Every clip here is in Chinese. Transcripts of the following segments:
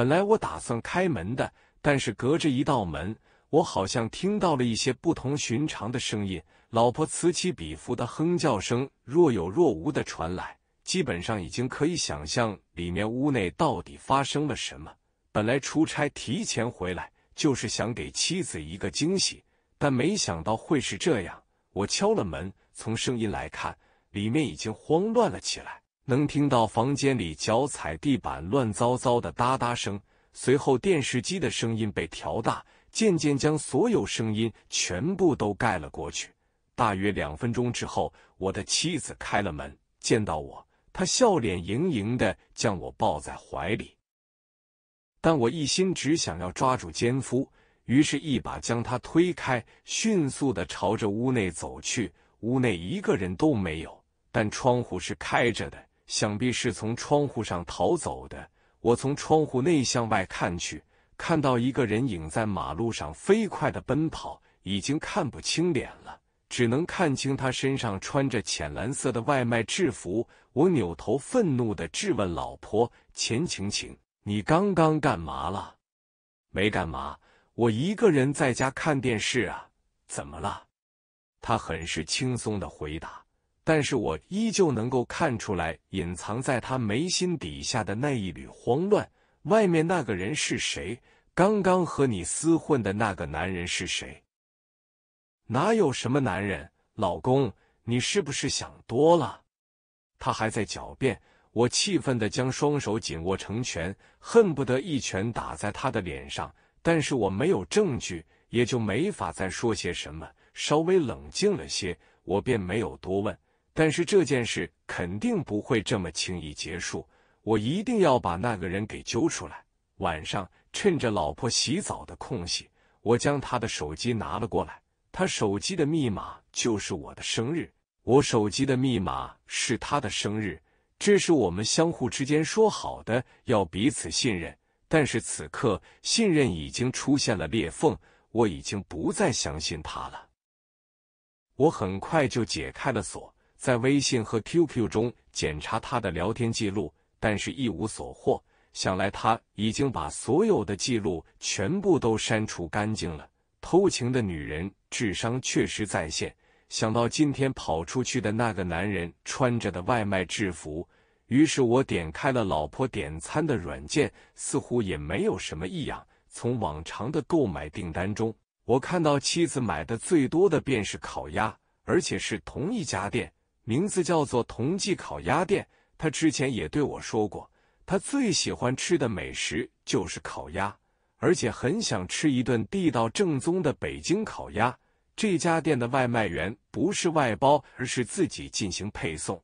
本来我打算开门的，但是隔着一道门，我好像听到了一些不同寻常的声音。老婆此起彼伏的哼叫声，若有若无的传来，基本上已经可以想象里面屋内到底发生了什么。本来出差提前回来就是想给妻子一个惊喜，但没想到会是这样。我敲了门，从声音来看，里面已经慌乱了起来。能听到房间里脚踩地板乱糟糟的哒哒声，随后电视机的声音被调大，渐渐将所有声音全部都盖了过去。大约两分钟之后，我的妻子开了门，见到我，她笑脸盈盈的将我抱在怀里。但我一心只想要抓住奸夫，于是一把将他推开，迅速的朝着屋内走去。屋内一个人都没有，但窗户是开着的。想必是从窗户上逃走的。我从窗户内向外看去，看到一个人影在马路上飞快的奔跑，已经看不清脸了，只能看清他身上穿着浅蓝色的外卖制服。我扭头愤怒的质问老婆钱晴晴：“你刚刚干嘛了？没干嘛，我一个人在家看电视啊。怎么了？”她很是轻松的回答。但是我依旧能够看出来，隐藏在他眉心底下的那一缕慌乱。外面那个人是谁？刚刚和你厮混的那个男人是谁？哪有什么男人？老公，你是不是想多了？他还在狡辩。我气愤的将双手紧握成拳，恨不得一拳打在他的脸上。但是我没有证据，也就没法再说些什么。稍微冷静了些，我便没有多问。但是这件事肯定不会这么轻易结束，我一定要把那个人给揪出来。晚上趁着老婆洗澡的空隙，我将他的手机拿了过来。他手机的密码就是我的生日，我手机的密码是他的生日，这是我们相互之间说好的，要彼此信任。但是此刻信任已经出现了裂缝，我已经不再相信他了。我很快就解开了锁。在微信和 QQ 中检查他的聊天记录，但是一无所获。想来他已经把所有的记录全部都删除干净了。偷情的女人智商确实在线。想到今天跑出去的那个男人穿着的外卖制服，于是我点开了老婆点餐的软件，似乎也没有什么异样。从往常的购买订单中，我看到妻子买的最多的便是烤鸭，而且是同一家店。名字叫做同济烤鸭店。他之前也对我说过，他最喜欢吃的美食就是烤鸭，而且很想吃一顿地道正宗的北京烤鸭。这家店的外卖员不是外包，而是自己进行配送。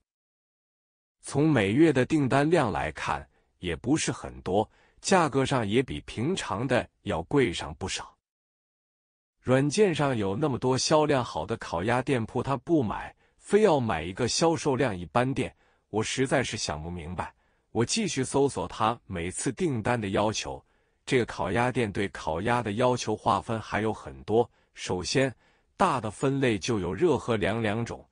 从每月的订单量来看，也不是很多，价格上也比平常的要贵上不少。软件上有那么多销量好的烤鸭店铺，他不买。非要买一个销售量一般店，我实在是想不明白。我继续搜索他每次订单的要求，这个烤鸭店对烤鸭的要求划分还有很多。首先，大的分类就有热和凉两种。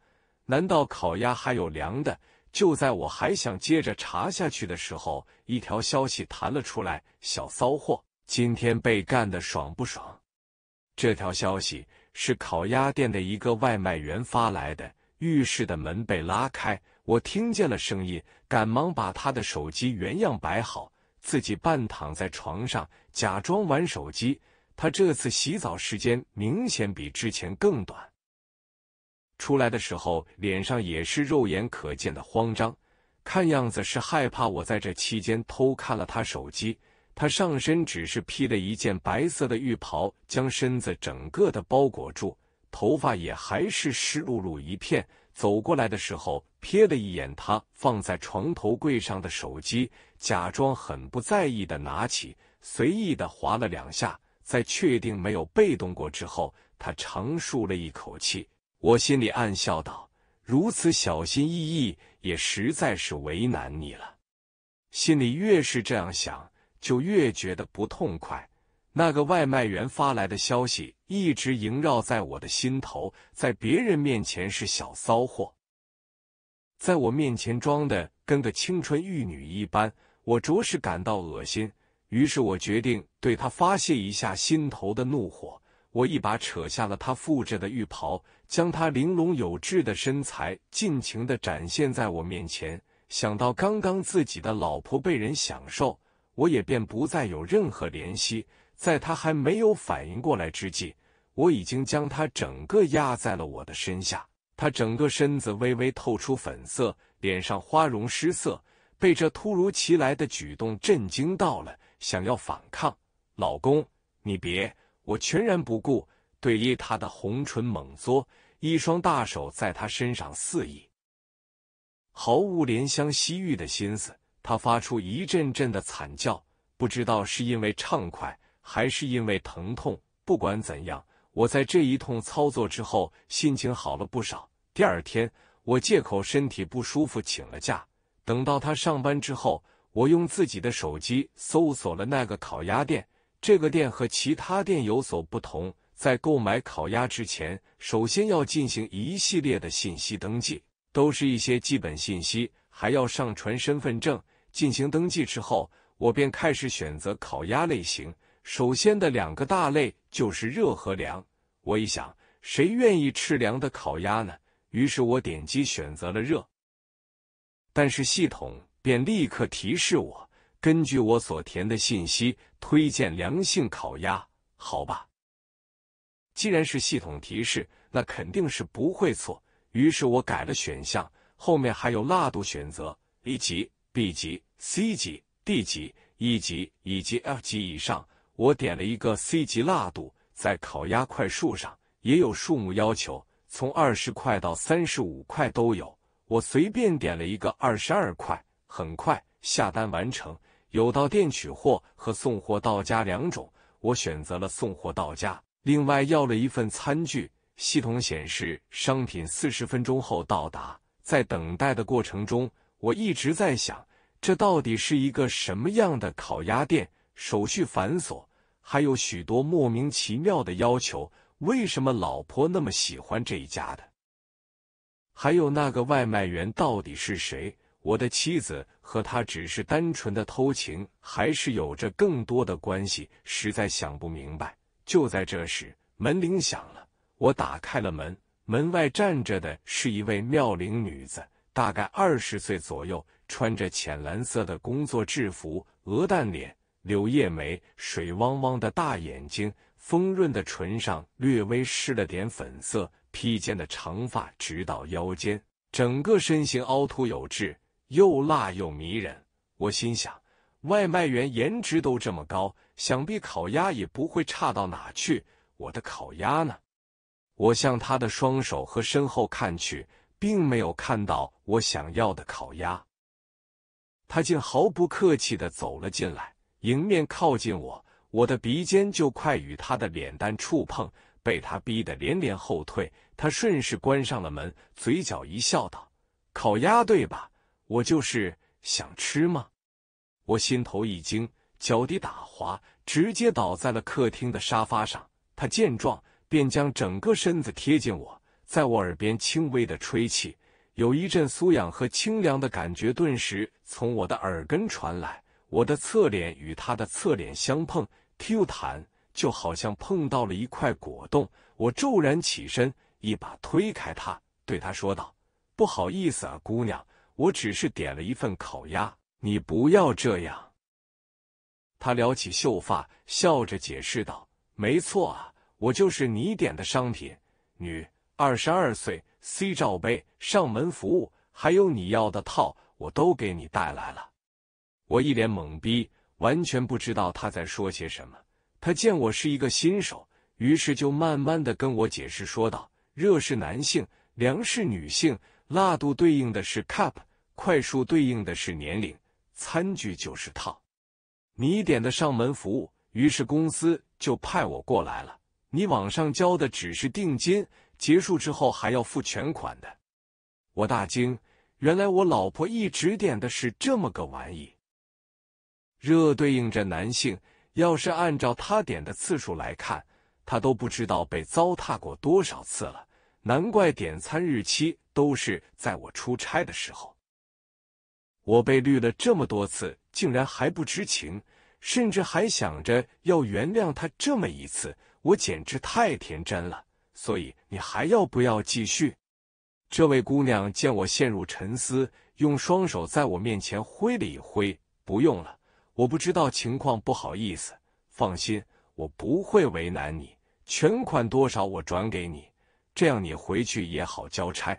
难道烤鸭还有凉的？就在我还想接着查下去的时候，一条消息弹了出来：“小骚货，今天被干的爽不爽？”这条消息是烤鸭店的一个外卖员发来的。浴室的门被拉开，我听见了声音，赶忙把他的手机原样摆好，自己半躺在床上假装玩手机。他这次洗澡时间明显比之前更短，出来的时候脸上也是肉眼可见的慌张，看样子是害怕我在这期间偷看了他手机。他上身只是披了一件白色的浴袍，将身子整个的包裹住。头发也还是湿漉漉一片，走过来的时候瞥了一眼他放在床头柜上的手机，假装很不在意的拿起，随意的划了两下，在确定没有被动过之后，他长舒了一口气。我心里暗笑道：“如此小心翼翼，也实在是为难你了。”心里越是这样想，就越觉得不痛快。那个外卖员发来的消息一直萦绕在我的心头，在别人面前是小骚货，在我面前装的跟个青春玉女一般，我着实感到恶心。于是我决定对她发泄一下心头的怒火。我一把扯下了她复着的浴袍，将她玲珑有致的身材尽情的展现在我面前。想到刚刚自己的老婆被人享受，我也便不再有任何怜惜。在他还没有反应过来之际，我已经将他整个压在了我的身下。他整个身子微微透出粉色，脸上花容失色，被这突如其来的举动震惊到了，想要反抗。老公，你别！我全然不顾，对于他的红唇猛嘬，一双大手在他身上肆意，毫无怜香惜玉的心思。他发出一阵阵的惨叫，不知道是因为畅快。还是因为疼痛。不管怎样，我在这一通操作之后，心情好了不少。第二天，我借口身体不舒服请了假。等到他上班之后，我用自己的手机搜索了那个烤鸭店。这个店和其他店有所不同，在购买烤鸭之前，首先要进行一系列的信息登记，都是一些基本信息，还要上传身份证。进行登记之后，我便开始选择烤鸭类型。首先的两个大类就是热和凉。我一想，谁愿意吃凉的烤鸭呢？于是我点击选择了热，但是系统便立刻提示我：根据我所填的信息，推荐凉性烤鸭。好吧，既然是系统提示，那肯定是不会错。于是我改了选项，后面还有辣度选择：A 级、B 级、C 级、D 级、E 级以及 F 级以上。我点了一个 C 级辣度，在烤鸭块数上也有数目要求，从二十块到三十五块都有。我随便点了一个二十二块，很快下单完成。有到店取货和送货到家两种，我选择了送货到家。另外要了一份餐具。系统显示商品四十分钟后到达。在等待的过程中，我一直在想，这到底是一个什么样的烤鸭店？手续繁琐，还有许多莫名其妙的要求。为什么老婆那么喜欢这一家的？还有那个外卖员到底是谁？我的妻子和他只是单纯的偷情，还是有着更多的关系？实在想不明白。就在这时，门铃响了，我打开了门，门外站着的是一位妙龄女子，大概二十岁左右，穿着浅蓝色的工作制服，鹅蛋脸。柳叶眉，水汪汪的大眼睛，丰润的唇上略微湿了点粉色，披肩的长发直到腰间，整个身形凹凸有致，又辣又迷人。我心想，外卖员颜值都这么高，想必烤鸭也不会差到哪去。我的烤鸭呢？我向他的双手和身后看去，并没有看到我想要的烤鸭。他竟毫不客气地走了进来。迎面靠近我，我的鼻尖就快与他的脸蛋触碰，被他逼得连连后退。他顺势关上了门，嘴角一笑道：“烤鸭对吧？我就是想吃吗？”我心头一惊，脚底打滑，直接倒在了客厅的沙发上。他见状，便将整个身子贴近我，在我耳边轻微的吹气，有一阵酥痒和清凉的感觉顿时从我的耳根传来。我的侧脸与她的侧脸相碰，Q 弹，就好像碰到了一块果冻。我骤然起身，一把推开她，对她说道：“不好意思啊，姑娘，我只是点了一份烤鸭，你不要这样。”她撩起秀发，笑着解释道：“没错啊，我就是你点的商品，女，二十二岁，C 罩杯，上门服务，还有你要的套，我都给你带来了。”我一脸懵逼，完全不知道他在说些什么。他见我是一个新手，于是就慢慢的跟我解释说道：“热是男性，凉是女性，辣度对应的是 cup，快速对应的是年龄，餐具就是套，你点的上门服务，于是公司就派我过来了。你网上交的只是定金，结束之后还要付全款的。”我大惊，原来我老婆一直点的是这么个玩意。热对应着男性。要是按照他点的次数来看，他都不知道被糟蹋过多少次了。难怪点餐日期都是在我出差的时候。我被绿了这么多次，竟然还不知情，甚至还想着要原谅他这么一次，我简直太天真了。所以，你还要不要继续？这位姑娘见我陷入沉思，用双手在我面前挥了一挥：“不用了。”我不知道情况，不好意思。放心，我不会为难你。全款多少？我转给你，这样你回去也好交差。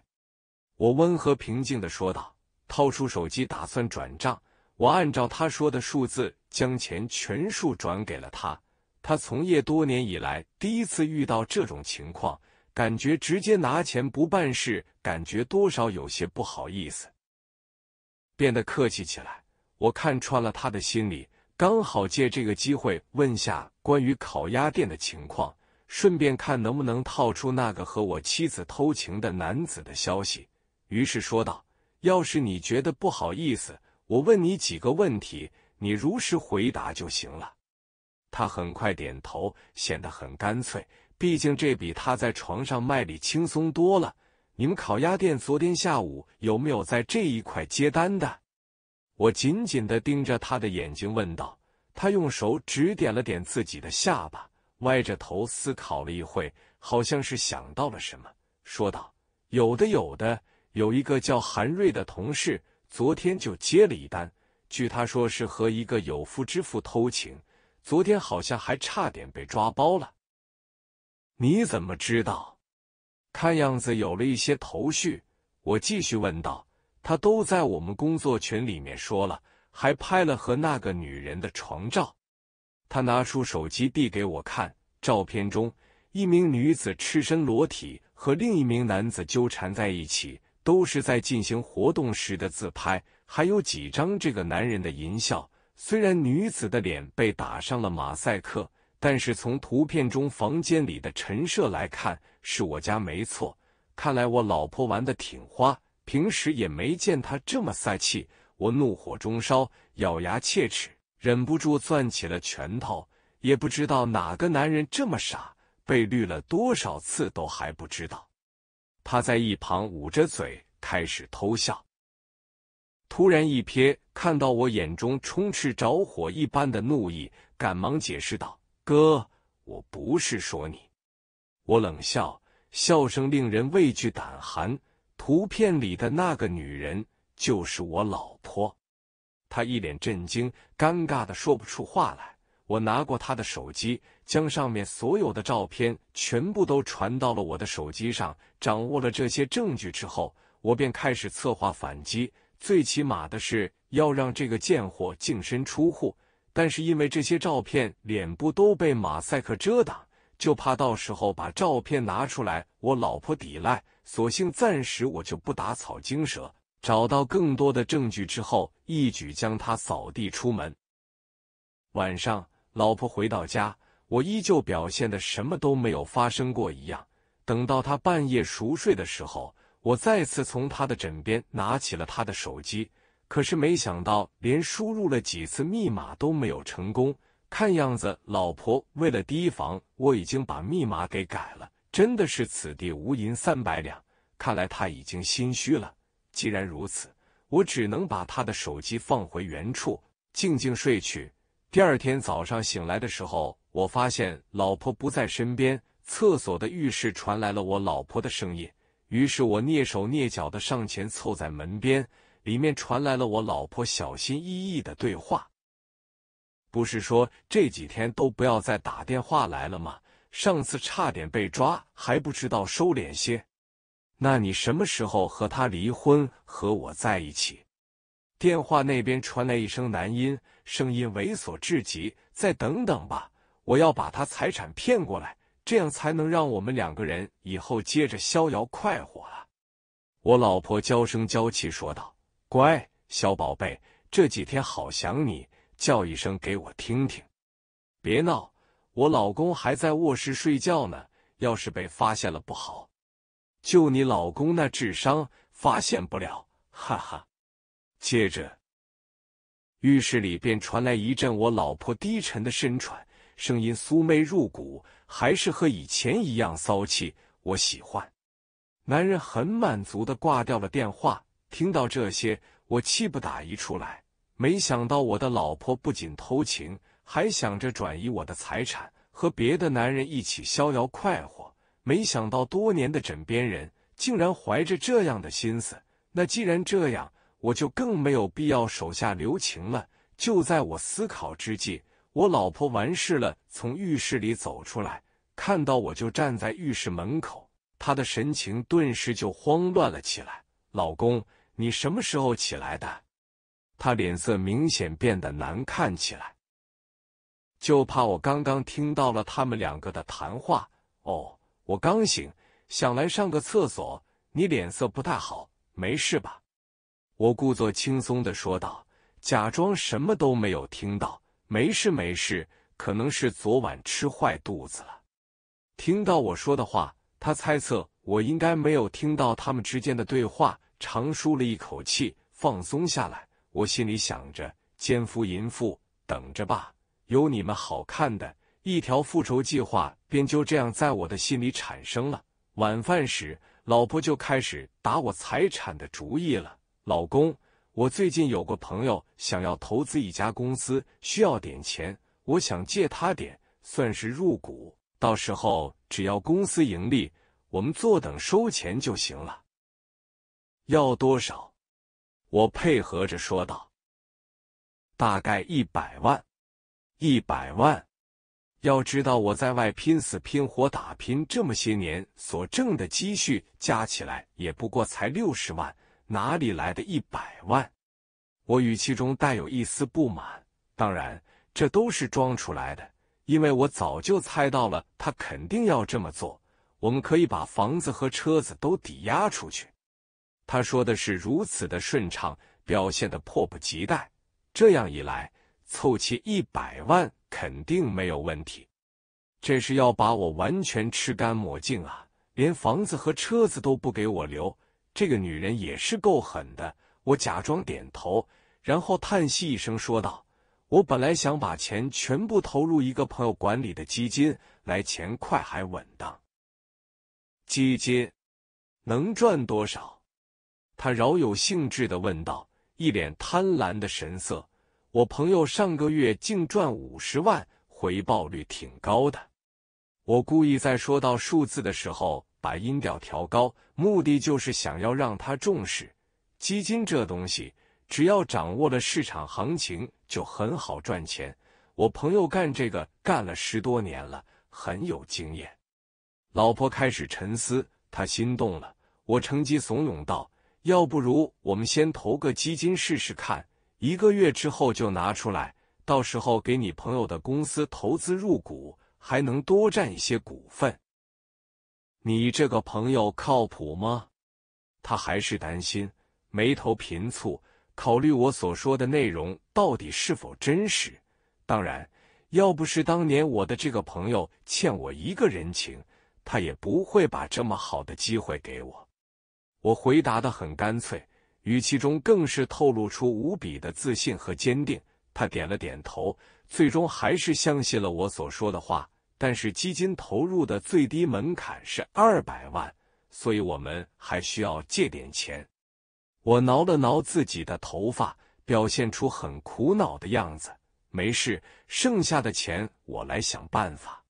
我温和平静的说道，掏出手机打算转账。我按照他说的数字，将钱全数转给了他。他从业多年以来第一次遇到这种情况，感觉直接拿钱不办事，感觉多少有些不好意思，变得客气起来。我看穿了他的心理，刚好借这个机会问下关于烤鸭店的情况，顺便看能不能套出那个和我妻子偷情的男子的消息。于是说道：“要是你觉得不好意思，我问你几个问题，你如实回答就行了。”他很快点头，显得很干脆。毕竟这比他在床上卖力轻松多了。你们烤鸭店昨天下午有没有在这一块接单的？我紧紧的盯着他的眼睛，问道：“他用手指点了点自己的下巴，歪着头思考了一会，好像是想到了什么，说道：有的，有的，有一个叫韩瑞的同事，昨天就接了一单，据他说是和一个有夫之妇偷情，昨天好像还差点被抓包了。你怎么知道？看样子有了一些头绪。”我继续问道。他都在我们工作群里面说了，还拍了和那个女人的床照。他拿出手机递给我看，照片中一名女子赤身裸体和另一名男子纠缠在一起，都是在进行活动时的自拍。还有几张这个男人的淫笑。虽然女子的脸被打上了马赛克，但是从图片中房间里的陈设来看，是我家没错。看来我老婆玩的挺花。平时也没见他这么塞气，我怒火中烧，咬牙切齿，忍不住攥起了拳头。也不知道哪个男人这么傻，被绿了多少次都还不知道。他在一旁捂着嘴开始偷笑，突然一瞥看到我眼中充斥着火一般的怒意，赶忙解释道：“哥，我不是说你。”我冷笑，笑声令人畏惧胆寒。图片里的那个女人就是我老婆，她一脸震惊，尴尬的说不出话来。我拿过她的手机，将上面所有的照片全部都传到了我的手机上。掌握了这些证据之后，我便开始策划反击，最起码的是要让这个贱货净身出户。但是因为这些照片脸部都被马赛克遮挡。就怕到时候把照片拿出来，我老婆抵赖，索性暂时我就不打草惊蛇，找到更多的证据之后，一举将他扫地出门。晚上，老婆回到家，我依旧表现的什么都没有发生过一样。等到他半夜熟睡的时候，我再次从他的枕边拿起了他的手机，可是没想到，连输入了几次密码都没有成功。看样子，老婆为了提防，我已经把密码给改了。真的是此地无银三百两，看来他已经心虚了。既然如此，我只能把他的手机放回原处，静静睡去。第二天早上醒来的时候，我发现老婆不在身边，厕所的浴室传来了我老婆的声音。于是，我蹑手蹑脚的上前凑在门边，里面传来了我老婆小心翼翼的对话。不是说这几天都不要再打电话来了吗？上次差点被抓，还不知道收敛些。那你什么时候和他离婚，和我在一起？电话那边传来一声男音，声音猥琐至极。再等等吧，我要把他财产骗过来，这样才能让我们两个人以后接着逍遥快活啊！我老婆娇声娇气说道：“乖，小宝贝，这几天好想你。”叫一声给我听听，别闹！我老公还在卧室睡觉呢，要是被发现了不好。就你老公那智商，发现不了，哈哈。接着，浴室里便传来一阵我老婆低沉的深喘，声音酥媚入骨，还是和以前一样骚气，我喜欢。男人很满足的挂掉了电话。听到这些，我气不打一处来。没想到我的老婆不仅偷情，还想着转移我的财产，和别的男人一起逍遥快活。没想到多年的枕边人，竟然怀着这样的心思。那既然这样，我就更没有必要手下留情了。就在我思考之际，我老婆完事了，从浴室里走出来，看到我就站在浴室门口，她的神情顿时就慌乱了起来。老公，你什么时候起来的？他脸色明显变得难看起来，就怕我刚刚听到了他们两个的谈话。哦，我刚醒，想来上个厕所。你脸色不太好，没事吧？我故作轻松的说道，假装什么都没有听到。没事没事，可能是昨晚吃坏肚子了。听到我说的话，他猜测我应该没有听到他们之间的对话，长舒了一口气，放松下来。我心里想着，奸夫淫妇，等着吧，有你们好看的！一条复仇计划便就这样在我的心里产生了。晚饭时，老婆就开始打我财产的主意了。老公，我最近有个朋友想要投资一家公司，需要点钱，我想借他点，算是入股。到时候只要公司盈利，我们坐等收钱就行了。要多少？我配合着说道：“大概一百万，一百万。要知道我在外拼死拼活打拼这么些年，所挣的积蓄加起来也不过才六十万，哪里来的一百万？”我语气中带有一丝不满，当然这都是装出来的，因为我早就猜到了他肯定要这么做。我们可以把房子和车子都抵押出去。他说的是如此的顺畅，表现的迫不及待。这样一来，凑齐一百万肯定没有问题。这是要把我完全吃干抹净啊，连房子和车子都不给我留。这个女人也是够狠的。我假装点头，然后叹息一声说道：“我本来想把钱全部投入一个朋友管理的基金，来钱快还稳当。基金能赚多少？”他饶有兴致地问道，一脸贪婪的神色。我朋友上个月净赚五十万，回报率挺高的。我故意在说到数字的时候把音调调高，目的就是想要让他重视。基金这东西，只要掌握了市场行情，就很好赚钱。我朋友干这个干了十多年了，很有经验。老婆开始沉思，她心动了。我乘机怂恿道。要不如我们先投个基金试试看，一个月之后就拿出来，到时候给你朋友的公司投资入股，还能多占一些股份。你这个朋友靠谱吗？他还是担心，眉头频蹙，考虑我所说的内容到底是否真实。当然，要不是当年我的这个朋友欠我一个人情，他也不会把这么好的机会给我。我回答的很干脆，语气中更是透露出无比的自信和坚定。他点了点头，最终还是相信了我所说的话。但是基金投入的最低门槛是二百万，所以我们还需要借点钱。我挠了挠自己的头发，表现出很苦恼的样子。没事，剩下的钱我来想办法。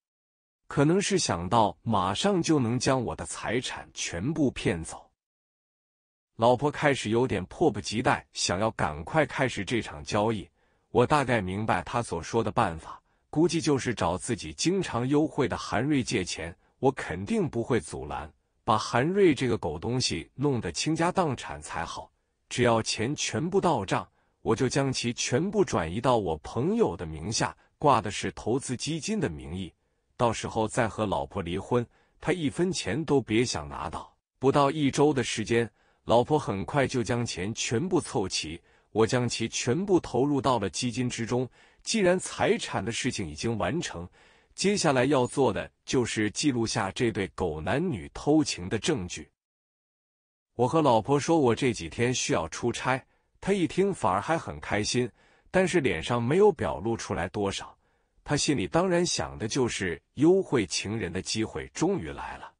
可能是想到马上就能将我的财产全部骗走。老婆开始有点迫不及待，想要赶快开始这场交易。我大概明白他所说的办法，估计就是找自己经常优惠的韩瑞借钱。我肯定不会阻拦，把韩瑞这个狗东西弄得倾家荡产才好。只要钱全部到账，我就将其全部转移到我朋友的名下，挂的是投资基金的名义。到时候再和老婆离婚，他一分钱都别想拿到。不到一周的时间。老婆很快就将钱全部凑齐，我将其全部投入到了基金之中。既然财产的事情已经完成，接下来要做的就是记录下这对狗男女偷情的证据。我和老婆说，我这几天需要出差，她一听反而还很开心，但是脸上没有表露出来多少。她心里当然想的就是幽会情人的机会终于来了。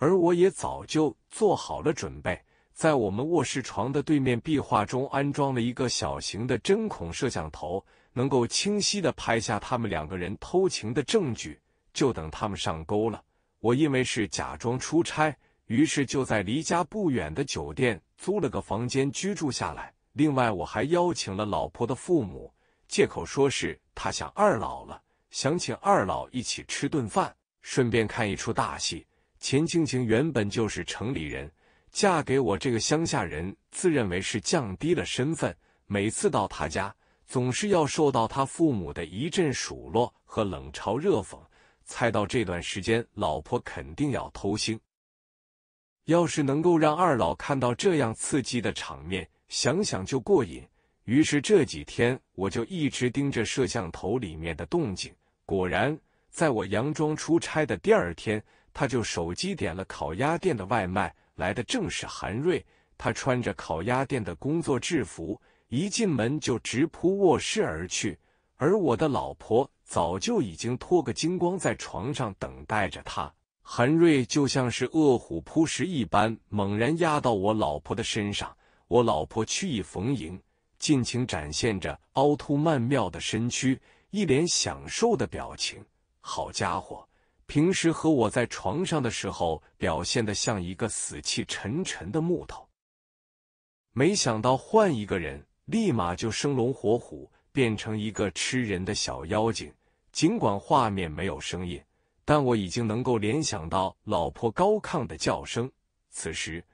而我也早就做好了准备，在我们卧室床的对面壁画中安装了一个小型的针孔摄像头，能够清晰的拍下他们两个人偷情的证据，就等他们上钩了。我因为是假装出差，于是就在离家不远的酒店租了个房间居住下来。另外，我还邀请了老婆的父母，借口说是他想二老了，想请二老一起吃顿饭，顺便看一出大戏。钱青青原本就是城里人，嫁给我这个乡下人，自认为是降低了身份。每次到他家，总是要受到他父母的一阵数落和冷嘲热讽。猜到这段时间，老婆肯定要偷腥。要是能够让二老看到这样刺激的场面，想想就过瘾。于是这几天，我就一直盯着摄像头里面的动静。果然，在我佯装出差的第二天。他就手机点了烤鸭店的外卖，来的正是韩瑞。他穿着烤鸭店的工作制服，一进门就直扑卧室而去。而我的老婆早就已经脱个精光，在床上等待着他。韩瑞就像是饿虎扑食一般，猛然压到我老婆的身上。我老婆曲意逢迎，尽情展现着凹凸曼妙的身躯，一脸享受的表情。好家伙！平时和我在床上的时候，表现的像一个死气沉沉的木头。没想到换一个人，立马就生龙活虎，变成一个吃人的小妖精。尽管画面没有声音，但我已经能够联想到老婆高亢的叫声。此时，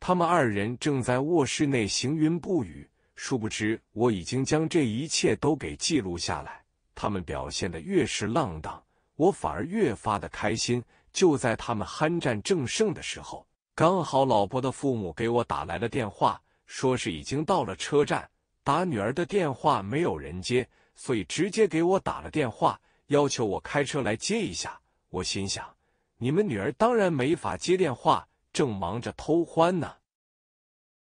他们二人正在卧室内行云布雨，殊不知我已经将这一切都给记录下来。他们表现的越是浪荡。我反而越发的开心。就在他们酣战正盛的时候，刚好老婆的父母给我打来了电话，说是已经到了车站，打女儿的电话没有人接，所以直接给我打了电话，要求我开车来接一下。我心想，你们女儿当然没法接电话，正忙着偷欢呢。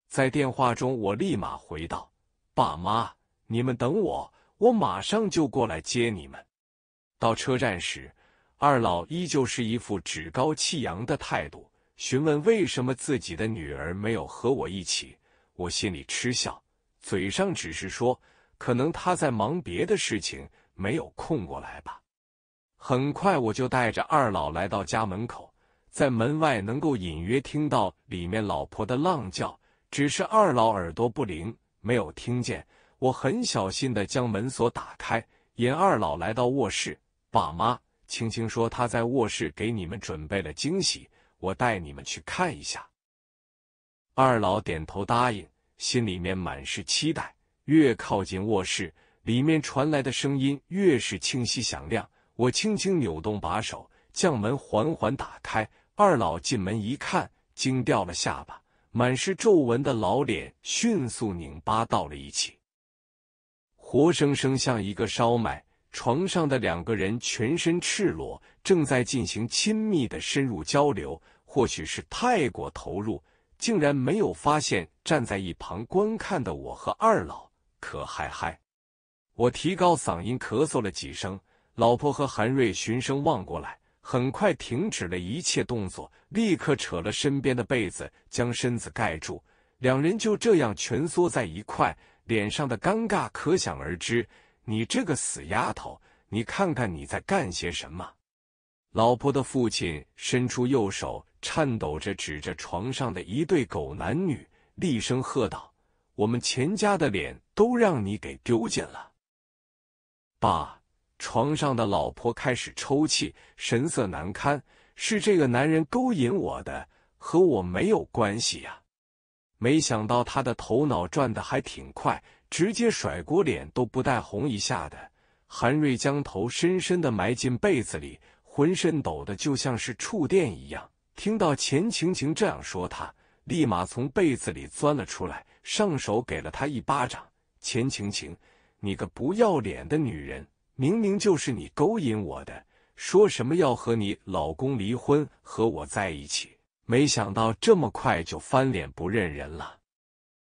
在电话中，我立马回道：“爸妈，你们等我，我马上就过来接你们。”到车站时，二老依旧是一副趾高气扬的态度，询问为什么自己的女儿没有和我一起。我心里嗤笑，嘴上只是说：“可能他在忙别的事情，没有空过来吧。”很快，我就带着二老来到家门口，在门外能够隐约听到里面老婆的浪叫，只是二老耳朵不灵，没有听见。我很小心的将门锁打开，引二老来到卧室。爸妈，青青说他在卧室给你们准备了惊喜，我带你们去看一下。二老点头答应，心里面满是期待。越靠近卧室，里面传来的声音越是清晰响亮。我轻轻扭动把手，将门缓缓打开。二老进门一看，惊掉了下巴，满是皱纹的老脸迅速拧巴到了一起，活生生像一个烧麦。床上的两个人全身赤裸，正在进行亲密的深入交流。或许是太过投入，竟然没有发现站在一旁观看的我和二老。可嗨嗨！我提高嗓音咳嗽了几声，老婆和韩瑞循声望过来，很快停止了一切动作，立刻扯了身边的被子将身子盖住。两人就这样蜷缩在一块，脸上的尴尬可想而知。你这个死丫头！你看看你在干些什么！老婆的父亲伸出右手，颤抖着指着床上的一对狗男女，厉声喝道：“我们钱家的脸都让你给丢尽了！”爸，床上的老婆开始抽泣，神色难堪：“是这个男人勾引我的，和我没有关系呀！”没想到他的头脑转得还挺快。直接甩锅脸都不带红一下的，韩瑞将头深深的埋进被子里，浑身抖的就像是触电一样。听到钱晴晴这样说，他立马从被子里钻了出来，上手给了她一巴掌。钱晴晴，你个不要脸的女人，明明就是你勾引我的，说什么要和你老公离婚，和我在一起，没想到这么快就翻脸不认人了。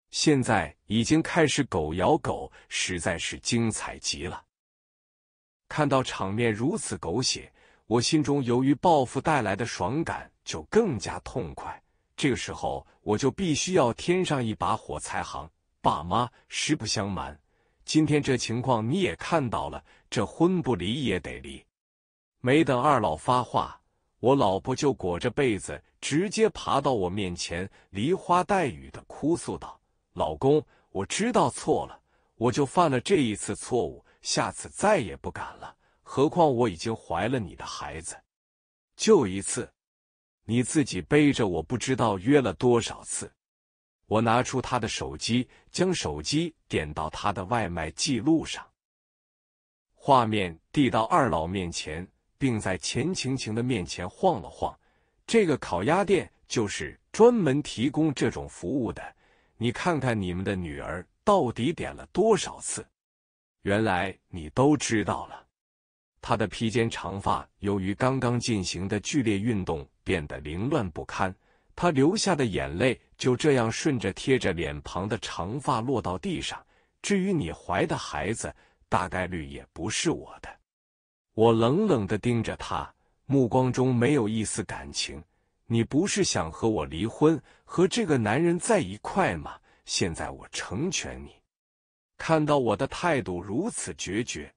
现在已经开始狗咬狗，实在是精彩极了。看到场面如此狗血，我心中由于报复带来的爽感就更加痛快。这个时候我就必须要添上一把火才行。爸妈，实不相瞒，今天这情况你也看到了，这婚不离也得离。没等二老发话，我老婆就裹着被子直接爬到我面前，梨花带雨的哭诉道。老公，我知道错了，我就犯了这一次错误，下次再也不敢了。何况我已经怀了你的孩子，就一次，你自己背着我不知道约了多少次。我拿出他的手机，将手机点到他的外卖记录上，画面递到二老面前，并在钱晴晴的面前晃了晃。这个烤鸭店就是专门提供这种服务的。你看看你们的女儿到底点了多少次？原来你都知道了。她的披肩长发由于刚刚进行的剧烈运动变得凌乱不堪，她流下的眼泪就这样顺着贴着脸庞的长发落到地上。至于你怀的孩子，大概率也不是我的。我冷冷的盯着他，目光中没有一丝感情。你不是想和我离婚，和这个男人在一块吗？现在我成全你。看到我的态度如此决绝，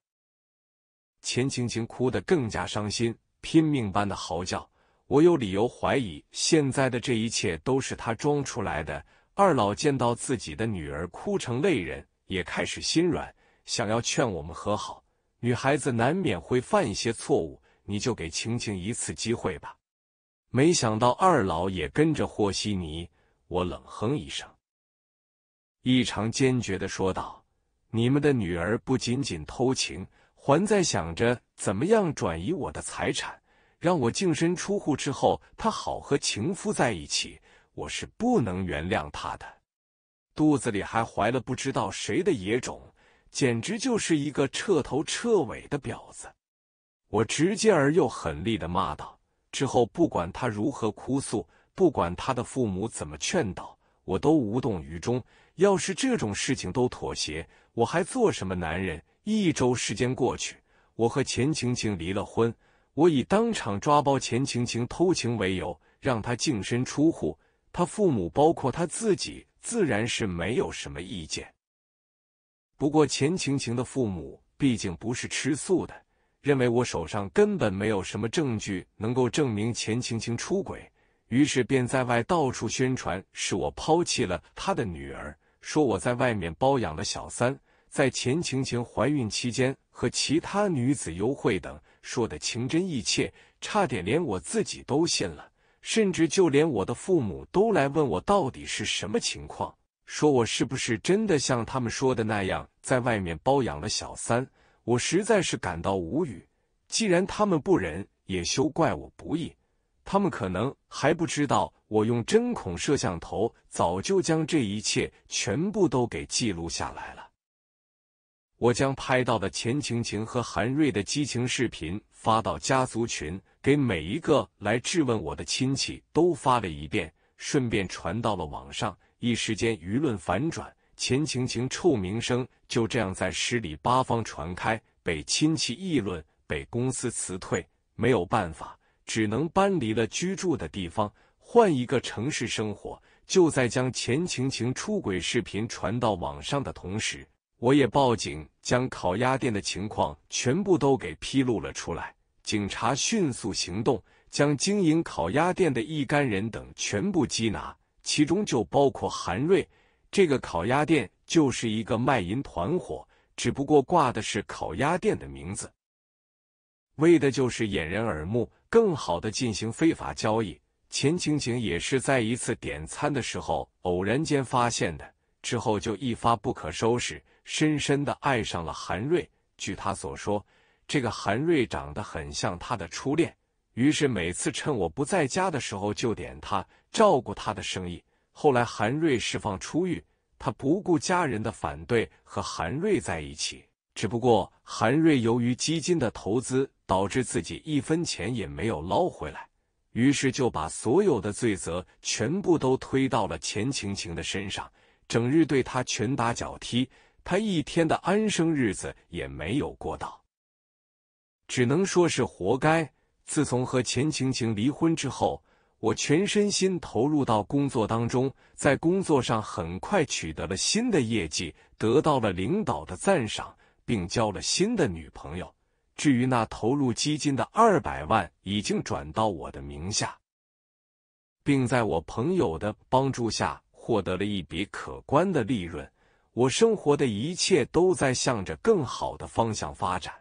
钱晴晴哭得更加伤心，拼命般的嚎叫。我有理由怀疑，现在的这一切都是她装出来的。二老见到自己的女儿哭成泪人，也开始心软，想要劝我们和好。女孩子难免会犯一些错误，你就给晴晴一次机会吧。没想到二老也跟着和稀泥，我冷哼一声，异常坚决的说道：“你们的女儿不仅仅偷情，还在想着怎么样转移我的财产，让我净身出户之后，她好和情夫在一起。我是不能原谅她的，肚子里还怀了不知道谁的野种，简直就是一个彻头彻尾的婊子！”我直接而又狠厉的骂道。之后不管他如何哭诉，不管他的父母怎么劝导，我都无动于衷。要是这种事情都妥协，我还做什么男人？一周时间过去，我和钱晴晴离了婚。我以当场抓包钱晴晴偷情为由，让她净身出户。她父母包括她自己，自然是没有什么意见。不过钱晴晴的父母毕竟不是吃素的。认为我手上根本没有什么证据能够证明钱晴晴出轨，于是便在外到处宣传是我抛弃了他的女儿，说我在外面包养了小三，在钱晴晴怀孕期间和其他女子幽会等，说的情真意切，差点连我自己都信了，甚至就连我的父母都来问我到底是什么情况，说我是不是真的像他们说的那样在外面包养了小三。我实在是感到无语，既然他们不仁，也休怪我不义。他们可能还不知道，我用针孔摄像头早就将这一切全部都给记录下来了。我将拍到的钱晴晴和韩瑞的激情视频发到家族群，给每一个来质问我的亲戚都发了一遍，顺便传到了网上。一时间舆论反转。钱晴晴臭名声就这样在十里八方传开，被亲戚议论，被公司辞退，没有办法，只能搬离了居住的地方，换一个城市生活。就在将钱晴晴出轨视频传到网上的同时，我也报警，将烤鸭店的情况全部都给披露了出来。警察迅速行动，将经营烤鸭店的一干人等全部缉拿，其中就包括韩瑞。这个烤鸭店就是一个卖淫团伙，只不过挂的是烤鸭店的名字，为的就是掩人耳目，更好的进行非法交易。钱晴晴也是在一次点餐的时候偶然间发现的，之后就一发不可收拾，深深的爱上了韩瑞。据他所说，这个韩瑞长得很像他的初恋，于是每次趁我不在家的时候就点他，照顾他的生意。后来，韩瑞释放出狱，他不顾家人的反对，和韩瑞在一起。只不过，韩瑞由于基金的投资，导致自己一分钱也没有捞回来，于是就把所有的罪责全部都推到了钱晴晴的身上，整日对他拳打脚踢。他一天的安生日子也没有过到，只能说是活该。自从和钱晴晴离婚之后。我全身心投入到工作当中，在工作上很快取得了新的业绩，得到了领导的赞赏，并交了新的女朋友。至于那投入基金的二百万，已经转到我的名下，并在我朋友的帮助下获得了一笔可观的利润。我生活的一切都在向着更好的方向发展。